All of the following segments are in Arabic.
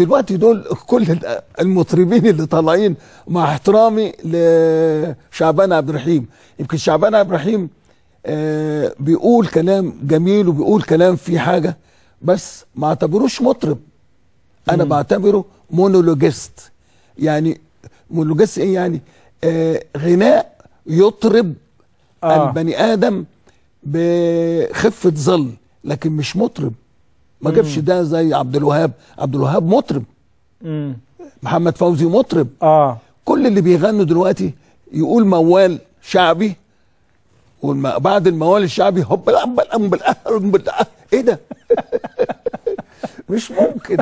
دلوقتي دول كل المطربين اللي طالعين مع احترامي لشعبان عبد الرحيم يمكن شعبان عبد الرحيم آه بيقول كلام جميل وبيقول كلام فيه حاجه بس ما اعتبروش مطرب انا بعتبره مونولوجيست يعني مونولوجيست ايه يعني آه غناء يطرب آه. البني ادم بخفه ظل لكن مش مطرب ما جابش ده زي عبد الوهاب عبد الوهاب مطرب مم. محمد فوزي مطرب اه كل اللي بيغنوا دلوقتي يقول موال شعبي وبعد الموال الشعبي هوب أه، أه. ايه ده مش ممكن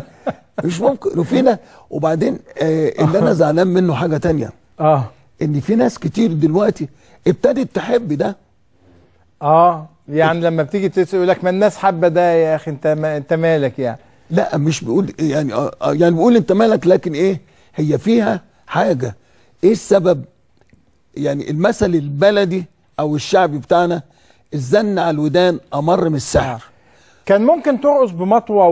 مش ممكن وفينا وبعدين آه اللي انا زعلان منه حاجه تانية اه ان في ناس كتير دلوقتي ابتدت تحب ده اه يعني لما بتيجي تسال يقول لك ما الناس حابه ده يا اخي انت ما انت مالك يعني لا مش بيقول يعني آه, آه، يعني بيقول انت مالك لكن ايه هي فيها حاجه ايه السبب يعني المثل البلدي او الشعبي بتاعنا الزن على الودان امر من السحر كان ممكن ترقص بمطوه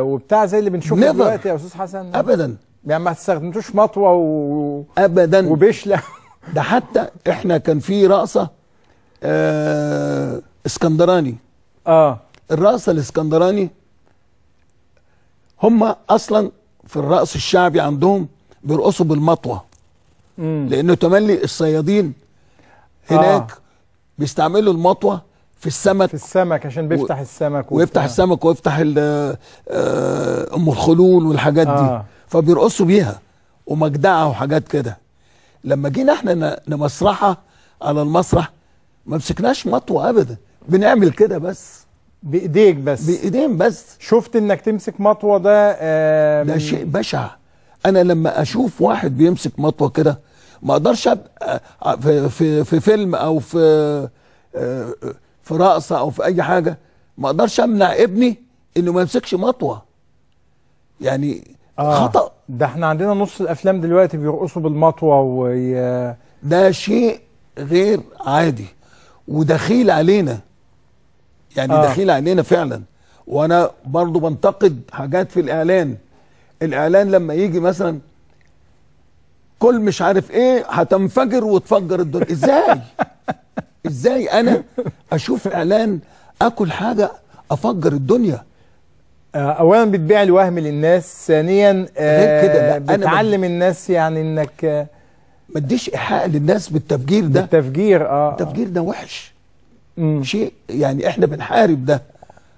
وبتاع زي اللي بنشوفه دلوقتي يا استاذ حسن ابدا يعني ما استخدمتوش مطوه و... ابدا وبشله ده حتى احنا كان في رقصه آه اسكندراني اه الرقص الاسكندراني هم اصلا في الرقص الشعبي عندهم بيرقصوا بالمطوه مم. لانه تملي الصيادين هناك آه. بيستعملوا المطوه في السمك في السمك عشان بيفتح و... آه. السمك ويفتح السمك ويفتح آه، ام الخلول والحاجات دي آه. فبيرقصوا بيها ومجدعه وحاجات كده لما جينا احنا نمسرحها على المسرح ما مسكناش مطوه ابدا بنعمل كده بس بايديك بس بايدين بس شفت انك تمسك مطوه ده آه ده شيء بشع انا لما اشوف واحد بيمسك مطوه كده ما اقدرش ابقى آه، في, في في فيلم او في آه، في رقصه او في اي حاجه ما اقدرش امنع ابني انه ما يمسكش مطوه يعني آه خطا ده احنا عندنا نص الافلام دلوقتي بيرقصوا بالمطوه وي... ده شيء غير عادي ودخيل علينا يعني آه. دخيل علينا فعلا وانا برضو بنتقد حاجات في الاعلان الاعلان لما يجي مثلا كل مش عارف ايه هتنفجر وتفجر الدنيا ازاي ازاي انا اشوف اعلان اكل حاجه افجر الدنيا آه، اولا بتبيع الوهم للناس ثانيا آه، غير كده بتعلم الناس يعني انك ما تديش ايحاء للناس بالتفجير ده بالتفجير اه, آه. التفجير ده وحش مم. شيء يعني احنا بنحارب ده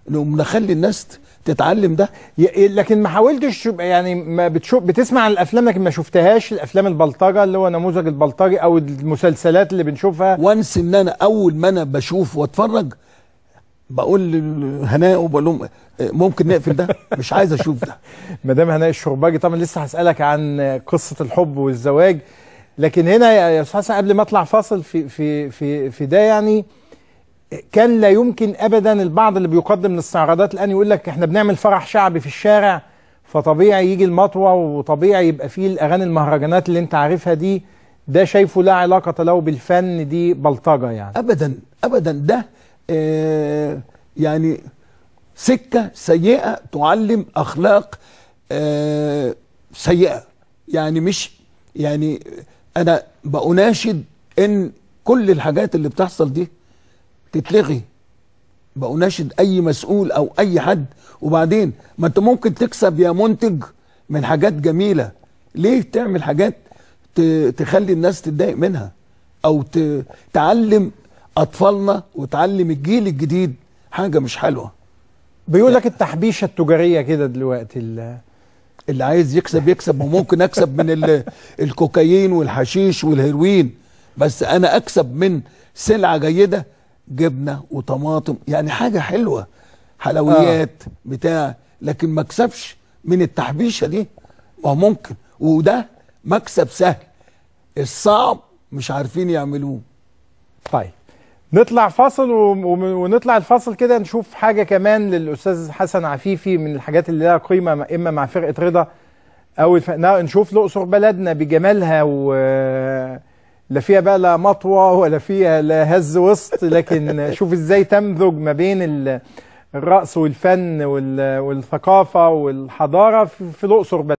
لو نخلي الناس تتعلم ده إيه، لكن ما حاولتش يعني ما بتشوف بتسمع عن الافلام لكن ما شفتهاش الافلام البلطجه اللي هو نموذج البلطجي او المسلسلات اللي بنشوفها وانس ان انا اول ما انا بشوف واتفرج بقول لهناء وبقول لهم آه، ممكن نقفل ده مش عايز اشوف ده مدام هناء الشرباجي طبعا لسه هسالك عن قصه الحب والزواج لكن هنا يا استاذ قبل ما اطلع فاصل في في في في ده يعني كان لا يمكن ابدا البعض اللي بيقدم الاستعراضات الان يقول لك احنا بنعمل فرح شعبي في الشارع فطبيعي يجي المطوه وطبيعي يبقى فيه الاغاني المهرجانات اللي انت عارفها دي ده شايفه لا علاقه له بالفن دي بلطجه يعني ابدا ابدا ده آه يعني سكه سيئه تعلم اخلاق آه سيئه يعني مش يعني انا بأناشد ان كل الحاجات اللي بتحصل دي تتلغي بقوا ناشد اي مسؤول او اي حد وبعدين ما انت ممكن تكسب يا منتج من حاجات جميله ليه تعمل حاجات تخلي الناس تتضايق منها او تعلم اطفالنا وتعلم الجيل الجديد حاجه مش حلوه بيقول لك التحبيشه التجاريه كده دلوقتي اللي عايز يكسب يكسب وممكن اكسب من الكوكايين والحشيش والهيروين بس انا اكسب من سلعه جيده جبنه وطماطم يعني حاجه حلوه حلويات آه. بتاع لكن ما كسبش من التحبيشه دي ما هو ممكن وده مكسب سهل الصعب مش عارفين يعملوه طيب نطلع فاصل ونطلع الفاصل كده نشوف حاجة كمان للأستاذ حسن عفيفي من الحاجات اللي لها قيمة إما مع فرقة رضا أو الف... نشوف الأقصر بلدنا بجمالها و لا فيها بقى لا مطوى ولا فيها لا هز وسط لكن شوف ازاي تمزج ما بين الرقص والفن والثقافة والحضارة في الأقصر